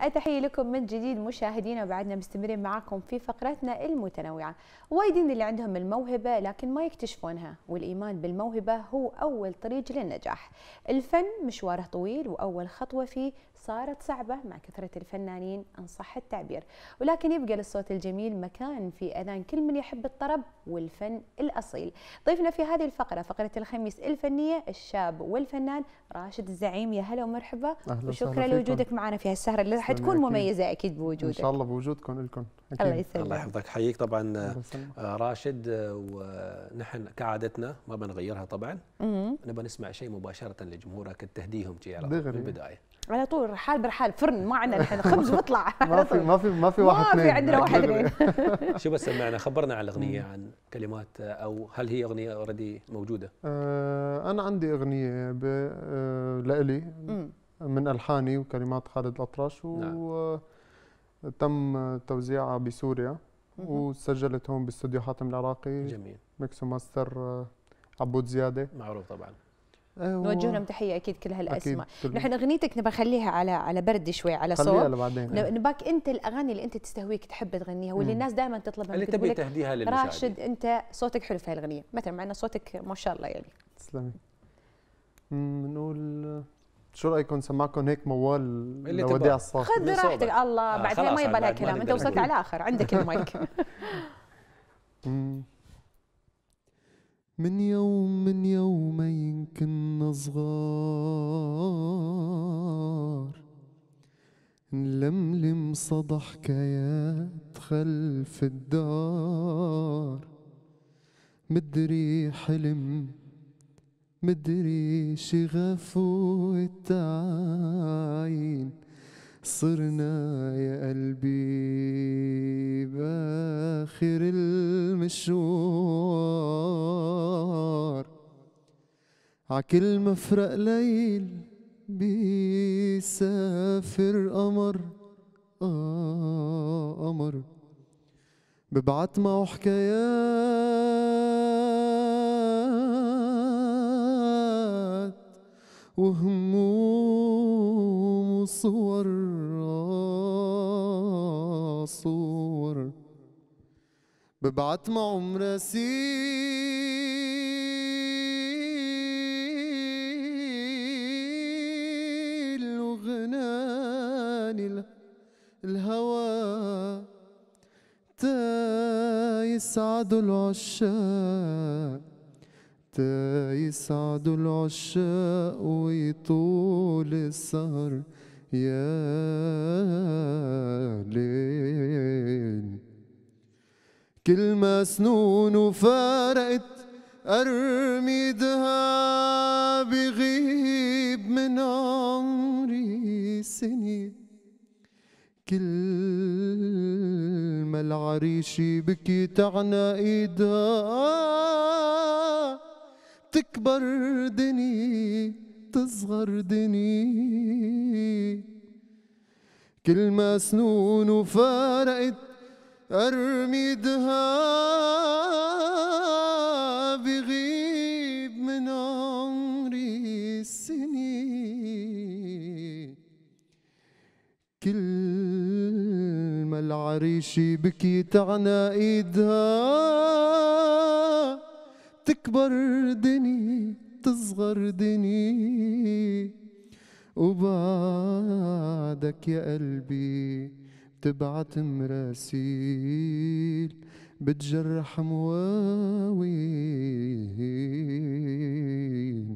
أتحية لكم من جديد مشاهدينا وبعدنا مستمرين معكم في فقرتنا المتنوعة وايدين اللي عندهم الموهبة لكن ما يكتشفونها والإيمان بالموهبة هو أول طريق للنجاح الفن مشواره طويل وأول خطوة فيه صارت صعبة مع كثرة الفنانين إن صح التعبير ولكن يبقى للصوت الجميل مكان في أذان كل من يحب الطرب والفن الأصيل ضيفنا في هذه الفقرة فقرة الخميس الفنية الشاب والفنان راشد الزعيم يا هلا ومرحبا وشكرا لوجودك معنا في هالسهرة اللي راح تكون مميزة أكيد بوجودك إن شاء الله بوجودكم لكم الله يسلمك الله يحفظك حييك طبعا آه، راشد آه، ونحن كعادتنا ما بنغيرها طبعا نبغى نسمع شيء مباشرة لجمهورك تهديهم في البداية على طول رحال برحال فرن ما عندنا الحين خبز واطلع ما في ما في ما في واحد ما في عندنا واحد اثنين شو بس سمعنا خبرنا عن الاغنيه عن كلمات او هل هي اغنيه اوريدي موجوده؟ آه، انا عندي اغنيه آه، لإلي من الحاني وكلمات خالد الاطرش وتم نعم. تم توزيعها بسوريا وسجلت هون باستديو حاتم العراقي جميل ميكس وماستر آه، عبود زياده معروف طبعا أيوة. نوجه لهم تحيه اكيد كل هالاسماء نحن اغنيتك نبى نخليها على على برد شوي على صوت بعدين نباك انت الاغاني اللي انت تستهويك تحب تغنيها واللي الناس دائما تطلبها اللي تبي تهديها للمشاهدين راشد انت صوتك حلو في هالاغنيه مثلا مع ان صوتك ما شاء الله يعني تسلمي نقول شو رايكم نسمعكم هيك موال اللي وديع خذ راحتك الله آه بعدين ما يبالها كلام انت وصلت على اخر عندك المايك من يوم من يومين كنا صغار نلملم صدى حكايات خلف الدار مدري حلم مدري شغف والتعاين صرنا يا قلبي باخر المشوار عكل مفرق ليل بيسافر قمر آه قمر ببعت معه حكايات وهموم صور صور ببعت مع عمر سيل وغناني الهوى تا يسعدوا العشاق يسعد العشاء العشاق ويطول السهر يا ليل كل ما سنون فارقت أرمي بغيب من عمري سنة كل ما العريش بكيت عنا إيدها تكبر دني تصغر دني كل ما سنون فارقت أرمي ذهاب بغيب من عمري السنين كل ما العريش بكيت عنا إيدها تكبر دني تصغر دني وبعدك يا قلبي بتبعت مراسيل بتجرح مواويل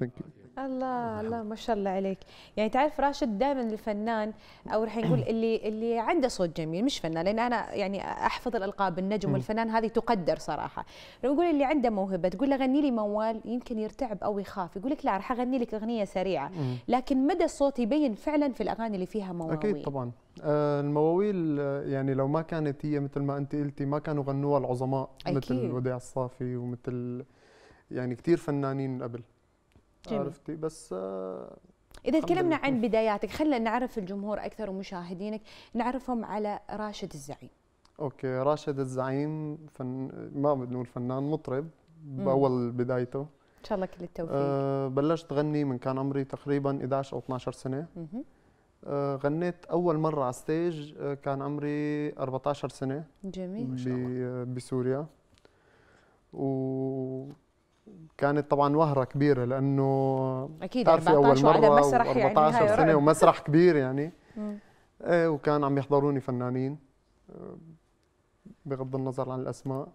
Thank you. الله الله ما شاء الله عليك يعني تعرف راشد دائما الفنان او راح نقول اللي اللي عنده صوت جميل مش فنان لان انا يعني احفظ الالقاب النجم والفنان هذه تقدر صراحه لو نقول اللي عنده موهبه تقول له غني لي موال يمكن يرتعب او يخاف يقول لك لا راح اغني لك اغنيه سريعه لكن مدى الصوت يبين فعلا في الاغاني اللي فيها مواويل اكيد طبعا آه، المواويل آه، يعني لو ما كانت هي مثل ما انت قلتي ما كانوا غنوها العظماء أكيد. مثل وديع الصافي ومثل يعني كثير فنانين قبل جميل. عرفتي بس آه، اذا تكلمنا عن بداياتك خلينا نعرف الجمهور اكثر ومشاهدينك نعرفهم على راشد الزعيم اوكي راشد الزعيم فن ما بدنا نقول فنان مطرب باول بدايته ان شاء الله كل التوفيق أه بلشت غني من كان عمري تقريبا 11 او 12 سنه أه غنيت اول مره على الستيج آه، كان عمري 14 سنه جميل شاء الله آه، بسوريا و كانت طبعا وهره كبيره لانه اكيد 14 اول مره مسرح 14 يعني سنه ومسرح كبير يعني إيه وكان عم يحضروني فنانين آه، بغض النظر عن الاسماء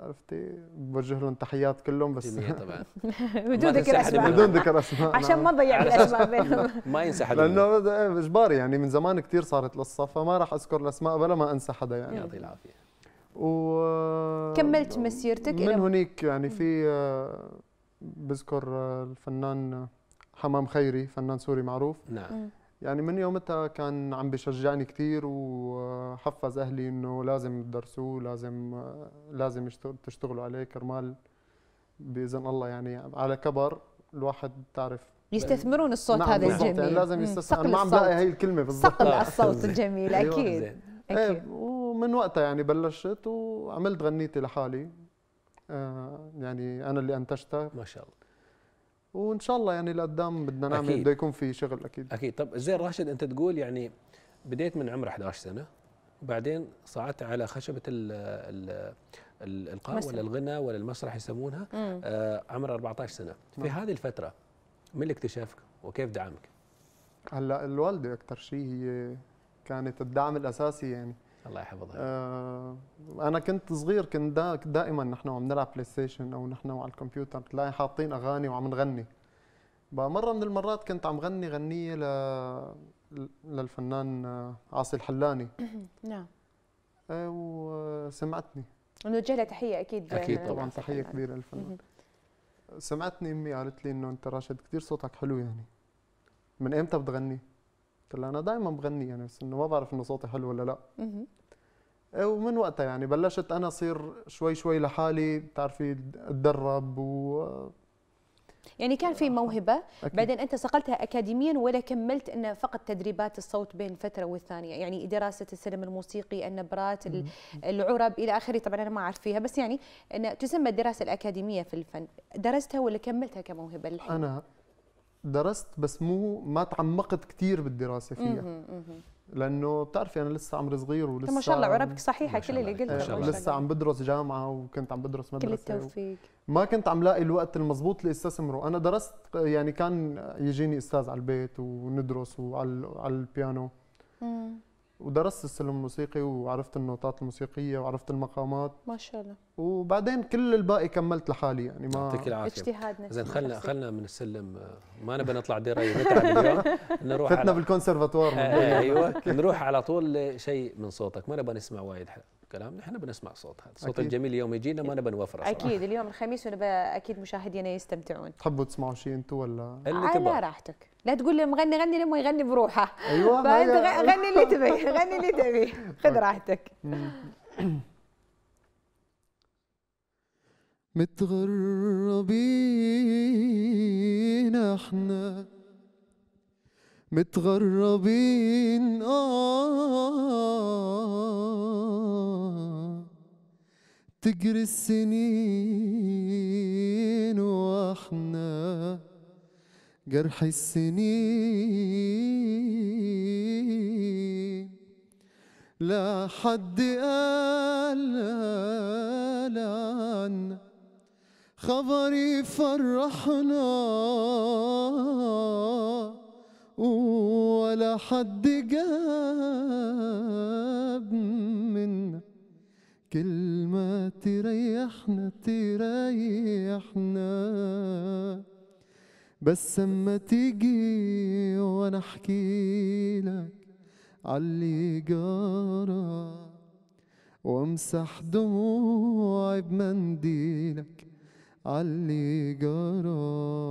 عرفتي بوجه لهم تحيات كلهم بس طبعا بدون ذكر اسماء بدون ذكر اسماء عشان نعم. ما ضيع الاسماء بينهم ما ينسى حدا لانه إيه، اجباري يعني من زمان كثير صارت القصه فما راح اذكر الاسماء بلا ما انسى حدا يعني يعطي العافيه و كملت مسيرتك من هناك يعني في آه، بذكر آه، الفنان آه، حمام خيري فنان سوري معروف نعم يعني من يومتها كان عم بشجعني كثير وحفز اهلي انه لازم تدرسوه لازم لازم تشتغلوا عليه كرمال باذن الله يعني على كبر الواحد تعرف يستثمرون نعم، الصوت نعم هذا يعني الجميل يعني لازم يستثمر ما عم بلاقي هي الكلمه بالضبط صقل الصوت أيوة. الجميل اكيد إيه، اكيد ومن وقتها يعني بلشت وعملت غنيتي لحالي آه يعني انا اللي انتجتها ما شاء الله وان شاء الله يعني لقدام بدنا نعمل بده يكون في شغل اكيد اكيد طب زين راشد انت تقول يعني بديت من عمر 11 سنه وبعدين صعدت على خشبه ال ال الالقاء مسرح. ولا الغنى ولا المسرح يسمونها آه عمر 14 سنه في نعم. هذه الفتره من اللي اكتشفك وكيف دعمك هلا الوالده اكثر شيء هي كانت الدعم الاساسي يعني الله يحفظها آه انا كنت صغير كنت دا دائما نحن عم نلعب بلاي ستيشن او نحن على الكمبيوتر تلاقي حاطين اغاني وعم نغني مره من المرات كنت عم غني غنيه ل للفنان آه، عاصي الحلاني نعم آه وسمعتني ونوجه له تحيه اكيد اكيد طبعا تحيه كبيره للفنان سمعتني امي قالت لي انه انت راشد كثير صوتك حلو يعني من امتى بتغني؟ اللي انا دائما بغني يعني بس انه ما بعرف انه صوتي حلو ولا لا إيه، ومن وقتها يعني بلشت انا اصير شوي شوي لحالي بتعرفي اتدرب و يعني كان في موهبه أكيد. بعدين انت صقلتها اكاديميا ولا كملت انه فقط تدريبات الصوت بين فتره والثانيه يعني دراسه السلم الموسيقي النبرات العرب الى اخره طبعا انا ما اعرف فيها بس يعني انه تسمى الدراسه الاكاديميه في الفن درستها ولا كملتها كموهبه للحين انا درست بس مو ما تعمقت كثير بالدراسه فيها لانه بتعرفي انا لسه عمري صغير ولسه ما شاء الله عربك صحيحه كل اللي قلته إيه، لسه عم بدرس جامعه وكنت عم بدرس مدرسه كل التوفيق ما كنت عم لاقي الوقت المضبوط لاستثمره انا درست يعني كان يجيني استاذ على البيت وندرس وعلى على البيانو ودرست السلم الموسيقي وعرفت النوتات الموسيقيه وعرفت المقامات ما شاء الله وبعدين كل الباقي كملت لحالي يعني ما يعطيك العافيه نفسي زين خلنا خلنا من السلم ما نبي نطلع ديره نتعب اليوم نروح فتنا بالكونسرفاتوار آه، آه، ايوه نروح على طول لشيء من صوتك ما نبي نسمع وايد كلام نحن بنسمع صوت هذا أكيد. الجميل اليوم يجينا ما نبي نوفره اكيد اليوم الخميس ونبى اكيد مشاهدينا يستمتعون تحبوا تسمعوا شيء انتم ولا اللي على تبقى. راحتك لا تقول لي مغني غني لما يغني بروحه ايوه غني اللي تبي غني اللي تبي خذ راحتك أمم. متغربين احنا متغربين آه تجري السنين واحنا جرح السنين لا حد قال لا عنا خبري فرحنا ولا حد جاب منا كلمة تريحنا تريحنا بس اما تيجي وانا احكي لك علي جارة وامسح دموعي بمنديلك علي جرى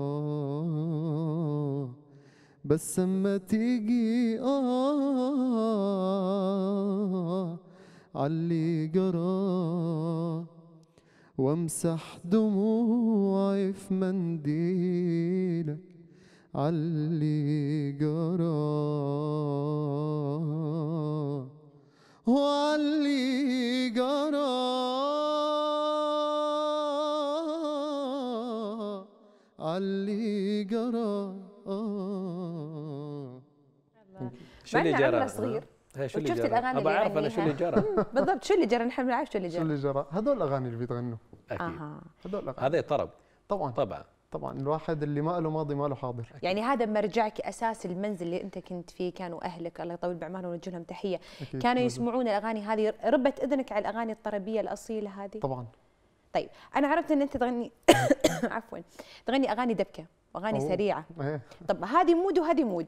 بس اما تيجي اه علي جرى وامسح دموعي في منديلك علي جرى شو اللي جرى؟ صغير هي شو اللي جرى؟ الاغاني اعرف انا شو اللي جرى بالضبط شو اللي جرى نحن بنعرف شو اللي جرى شو اللي جرى هذول الاغاني اللي بيتغنوا اكيد آه. هذول الاغاني هذا طرب طبعا طبعا طبعا الواحد اللي ما له ماضي ما له حاضر يعني هذا مرجعك اساس المنزل اللي انت كنت فيه كانوا اهلك الله يطول بعمرهم ونوجه لهم تحيه كانوا مزل. يسمعون الاغاني هذه ربت اذنك على الاغاني الطربيه الاصيله هذه طبعا طيب انا عرفت ان انت تغني عفوا تغني اغاني دبكه واغاني سريعه إيه. طب هذه مود وهذه مود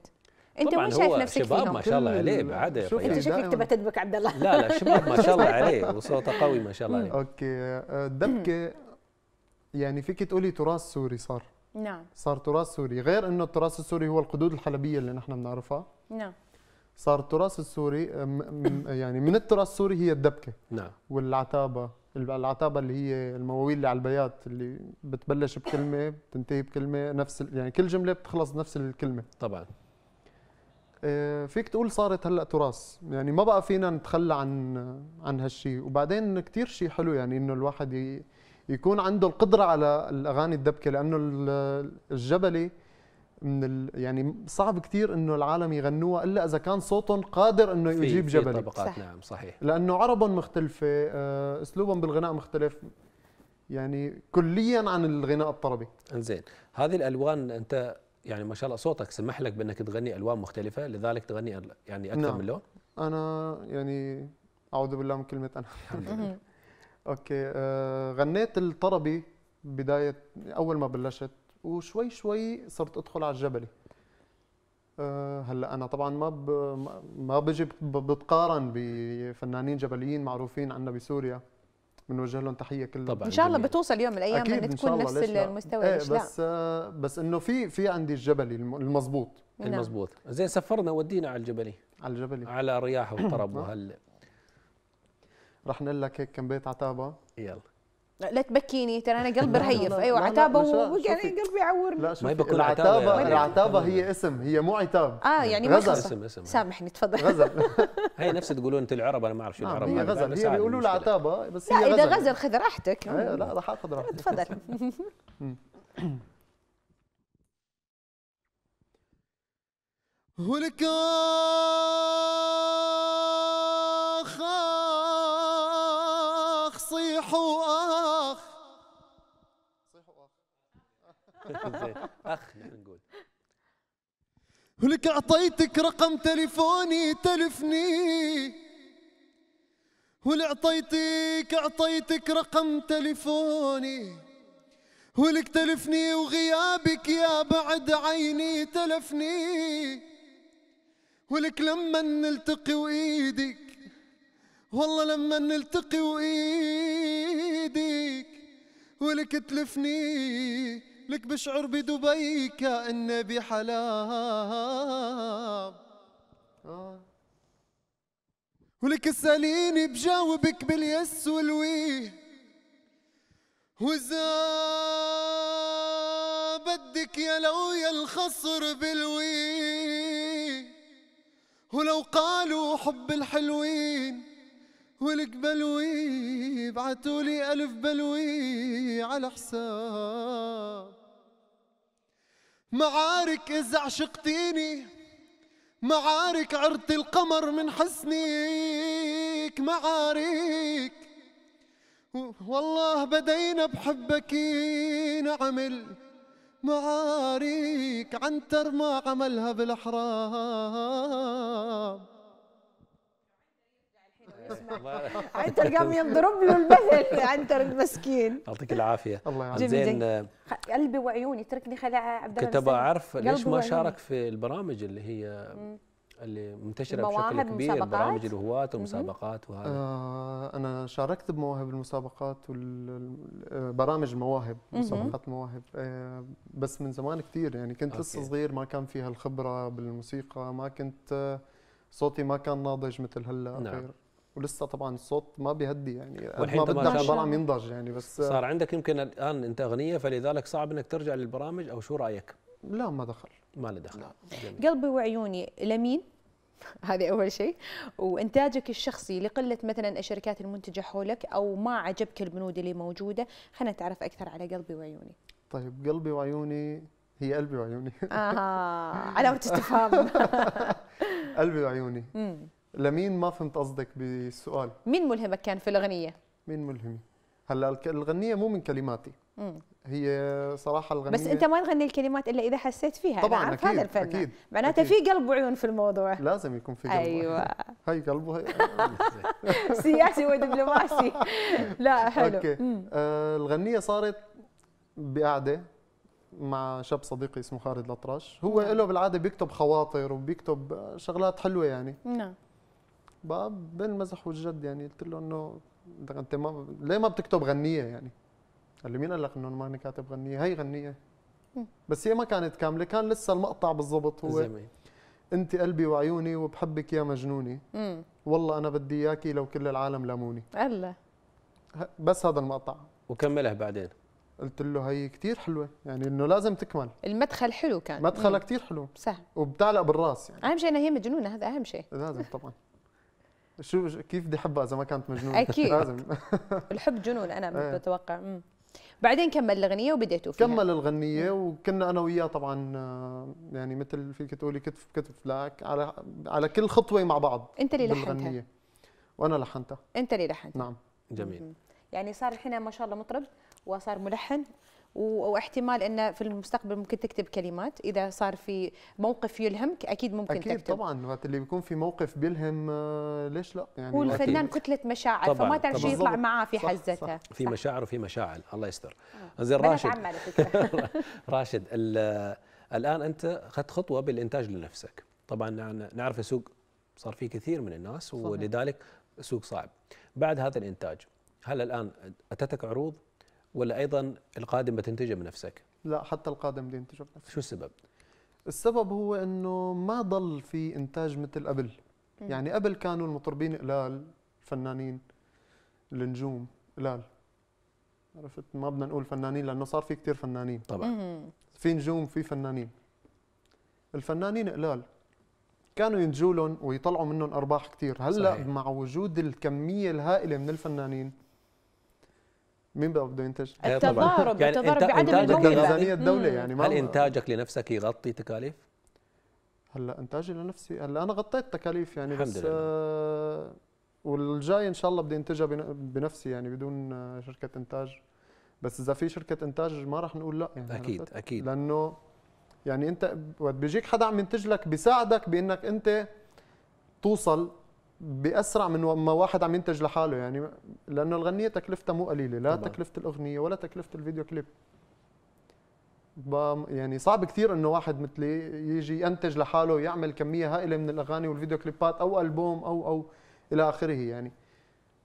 انت وين شايف نفسك شباب فيهم؟ ما شاء الله عليه بعد يا انت شكلك تبى تدبك عبد الله لا لا شباب ما شاء الله عليه وصوته قوي ما شاء الله عليه اوكي الدبكه أه، يعني فيك تقولي تراث سوري صار نعم صار تراث سوري غير انه التراث السوري هو القدود الحلبيه اللي نحن بنعرفها نعم صار التراث السوري يعني من التراث السوري هي الدبكه نعم والعتابه العتابه اللي هي المواويل اللي على البيات اللي بتبلش بكلمه بتنتهي بكلمه نفس يعني كل جمله بتخلص نفس الكلمه طبعا آه، فيك تقول صارت هلا تراث يعني ما بقى فينا نتخلى عن عن هالشيء وبعدين كثير شيء حلو يعني انه الواحد يكون عنده القدره على الاغاني الدبكه لانه الجبلي من ال... يعني صعب كثير انه العالم يغنوها الا اذا كان صوتهم قادر انه يجيب جبلي طبقات صح. نعم صحيح لانه عربهم مختلفه آه، اسلوبهم بالغناء مختلف يعني كليا عن الغناء الطربي انزين هذه الالوان انت يعني ما شاء الله صوتك سمح لك بانك تغني الوان مختلفه لذلك تغني يعني اكثر نعم. من لون انا يعني اعوذ بالله من كلمه انا اوكي آه، غنيت الطربي بدايه اول ما بلشت وشوي شوي صرت ادخل على الجبلي آه، هلا انا طبعا ما ب... ما بجي بتقارن بفنانين جبليين معروفين عندنا بسوريا بنوجه لهم تحيه كل طبعا ان شاء الله بتوصل يوم من الايام أكيد يعني ان تكون نفس المستوى ايه بس لا. آه، بس انه في في عندي الجبلي المضبوط نعم. المضبوط زين سفرنا ودينا على الجبلي على الجبلي على رياح وطرب نعم. وهل رح نقول لك هيك كم بيت عتابه يلا لا تبكيني ترى انا قلبي رهيف ايوه عتابه يعني قلبي يعورني لا ما بكون العتابه يعني العتابه هي اسم هي مو عتاب اه يعني, يعني غزل اسم اسم سامحني تفضل غزل هي نفس تقولون انت العرب انا ما اعرف شو آه، العرب هي غزل هي بيقولوا لها عتابه بس هي اذا غزل خذ راحتك إيه، لا راح اخذ راحتك تفضل هناك اخ نقول ولك اعطيتك رقم تليفوني تلفني ولك اعطيتك اعطيتك رقم تليفوني ولك تلفني وغيابك يا بعد عيني تلفني ولك لما نلتقي وايدك والله لما نلتقي وايدك ولك تلفني لك بشعر بدبي كأن بحلام آه. ولك تسأليني بجاوبك باليس والوي وزا بدك يا لو يا الخصر بالوي ولو قالوا حب الحلوين والك بلوي بعتوا لي ألف بلوي على حساب معارك إذا عشقتيني معارك عرت القمر من حسنك معارك والله بدينا بحبك نعمل معارك عنتر ما عملها بالأحرام عنتر قام يضرب له البدن عنتر المسكين يعطيك العافيه الله يعافيك زين آه، قلبي وعيوني تركني خلع عبد الله كنت اعرف ليش ما شارك في البرامج اللي هي اللي منتشره بشكل كبير برامج الهواة والمسابقات وهذا آه، انا شاركت بمواهب المسابقات والبرامج آه، المواهب مسابقات المواهب بس من زمان كثير يعني كنت لسه صغير ما كان فيها الخبره بالموسيقى ما كنت صوتي ما كان ناضج مثل هلا نعم. ولسه طبعا الصوت ما بيهدي يعني والحين ما بدك ضل عم ينضج يعني بس صار عندك يمكن الان انت اغنيه فلذلك صعب انك ترجع للبرامج او شو رايك؟ لا ما دخل ما له دخل قلبي وعيوني لمين؟ هذا اول شيء وانتاجك الشخصي لقله مثلا الشركات المنتجه حولك او ما عجبك البنود اللي موجوده خلينا نتعرف اكثر على قلبي وعيوني طيب قلبي وعيوني هي قلبي وعيوني اها علامه استفهام قلبي وعيوني لمين ما فهمت قصدك بالسؤال مين ملهمك كان في الاغنيه مين ملهمي هلا الغنيه مو من كلماتي مم. هي صراحه الغنيه بس انت ما تغني الكلمات الا اذا حسيت فيها طبعا أكيد, هذا الفن اكيد معناته في قلب وعيون في الموضوع لازم يكون في قلب ايوه هاي قلب وهي سياسي ودبلوماسي لا حلو أوكي. آه الغنيه صارت بقعده مع شاب صديقي اسمه خالد الاطرش هو نعم. له بالعاده بيكتب خواطر وبيكتب شغلات حلوه يعني نعم بقى بين المزح والجد يعني قلت له انه انت ما ليه ما بتكتب غنيه يعني؟ قال لي مين قال لك انه ما انا كاتب غنيه؟ هي غنيه بس هي ما كانت كامله كان لسه المقطع بالضبط هو زمين. انت قلبي وعيوني وبحبك يا مجنوني مم. والله انا بدي اياكي لو كل العالم لاموني الله بس هذا المقطع وكملها بعدين قلت له هي كثير حلوه يعني انه لازم تكمل المدخل حلو كان مدخلها كثير حلو سهل وبتعلق بالراس يعني اهم شيء انها هي مجنونه هذا اهم شيء لازم طبعا شو كيف بدي احبها اذا ما كانت مجنونه اكيد لازم الحب جنون انا إيه. بتوقع مم. بعدين كمل الاغنيه وبديتوا فيها كمل الاغنيه وكنا انا وياه طبعا آه، يعني مثل فيك تقولي كتف كتف لاك على على كل خطوه مع بعض انت اللي لحنتها وانا لحنتها انت اللي لحنتها نعم جميل يعني صار الحين ما شاء الله مطرب وصار ملحن واحتمال انه في المستقبل ممكن تكتب كلمات اذا صار في موقف يلهمك اكيد ممكن أكيد تكتب طبعا وقت اللي بيكون في موقف بيلهم آه، ليش لا يعني والفنان كتله مشاعر طبعاً فما تعرف شو يطلع معاه في حزته صح, صح في مشاعر وفي مشاعل الله يستر آه. زين راشد راشد الان انت اخذت خطوه بالانتاج لنفسك طبعا نعرف السوق صار فيه كثير من الناس ولذلك سوق صعب بعد هذا الانتاج هل الان اتتك عروض ولا ايضا القادم بتنتجه بنفسك؟ لا حتى القادم بدي انتجه شو السبب؟ السبب هو انه ما ضل في انتاج مثل قبل يعني قبل كانوا المطربين قلال الفنانين النجوم قلال عرفت ما بدنا نقول فنانين لانه صار في كثير فنانين طبعا في نجوم في فنانين الفنانين قلال كانوا ينتجوا لهم ويطلعوا منهم ارباح كثير هلا مع وجود الكميه الهائله من الفنانين مين بده ينتج؟ التضارب يعني التضارب بعدم الميزانية ميزانيه الدوله يعني ما هل انتاجك لنفسك يغطي تكاليف؟ هلا انتاجي لنفسي هلا انا غطيت تكاليف يعني الحمد بس لله. آه والجاي ان شاء الله بدي انتجها بنفسي يعني بدون آه، شركه انتاج بس اذا في شركه انتاج ما راح نقول لا يعني اكيد اكيد لانه يعني انت وقت بيجيك حدا عم ينتج لك بيساعدك بانك انت توصل باسرع من ما واحد عم ينتج لحاله يعني لانه الغنيه تكلفتها مو قليله لا طبعا. تكلفه الاغنيه ولا تكلفه الفيديو كليب يعني صعب كثير انه واحد مثلي يجي ينتج لحاله يعمل كميه هائله من الاغاني والفيديو كليبات او البوم او او الى اخره يعني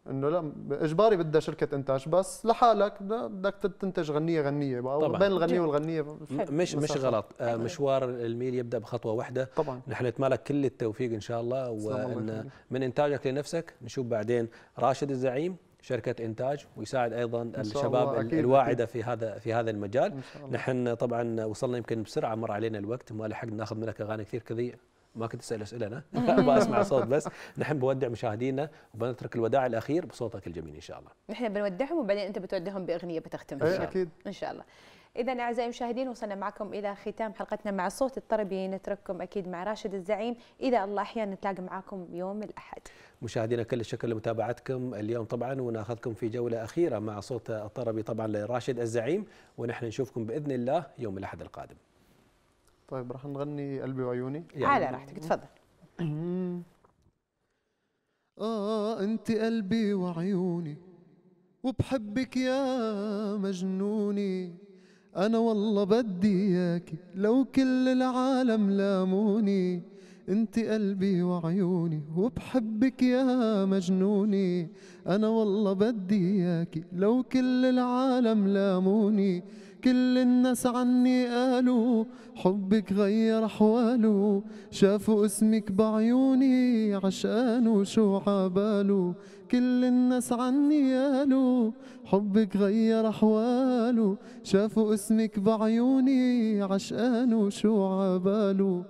انه لا اجباري بدها شركه انتاج بس لحالك بدك تنتج غنيه غنيه طبعا بين الغنيه والغنيه مش مش غلط آه، مشوار الميل يبدا بخطوه واحده طبعا نحن نتمالك كل التوفيق ان شاء الله وان من انتاجك لنفسك نشوف بعدين راشد الزعيم شركه انتاج ويساعد ايضا الشباب الواعده في هذا في هذا المجال نحن طبعا وصلنا يمكن بسرعه مر علينا الوقت ما لحقنا ناخذ منك اغاني كثير كثير ما كنت اسال اسئله انا ابغى اسمع صوت بس نحن بودع مشاهدينا وبنترك الوداع الاخير بصوتك الجميل ان شاء الله نحن بنودعهم وبعدين انت بتودعهم باغنيه بتختم ان شاء الله اكيد ان شاء الله إذا أعزائي المشاهدين وصلنا معكم إلى ختام حلقتنا مع صوت الطربي نترككم أكيد مع راشد الزعيم إذا الله أحيانا نتلاقى معاكم يوم الأحد مشاهدينا كل الشكر لمتابعتكم اليوم طبعا وناخذكم في جولة أخيرة مع صوت الطربي طبعا لراشد الزعيم ونحن نشوفكم بإذن الله يوم الأحد القادم طيب راح نغني قلبي وعيوني يعني على راحتك تفضل آه أنت قلبي وعيوني وبحبك يا مجنوني أنا والله بدي إياكي لو كل العالم لاموني أنت قلبي وعيوني وبحبك يا مجنوني أنا والله بدي إياكي لو كل العالم لاموني كل الناس عني قالوا حبك غير احواله شافوا اسمك بعيوني عشانه شو عباله كل الناس عني قالوا حبك غير أحواله شافوا اسمك بعيوني عشقانه شو عباله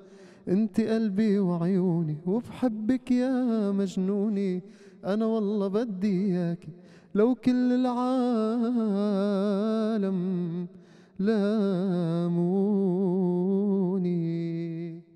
انت قلبي وعيوني وبحبك يا مجنوني انا والله بدي اياكي لو كل العالم لاموني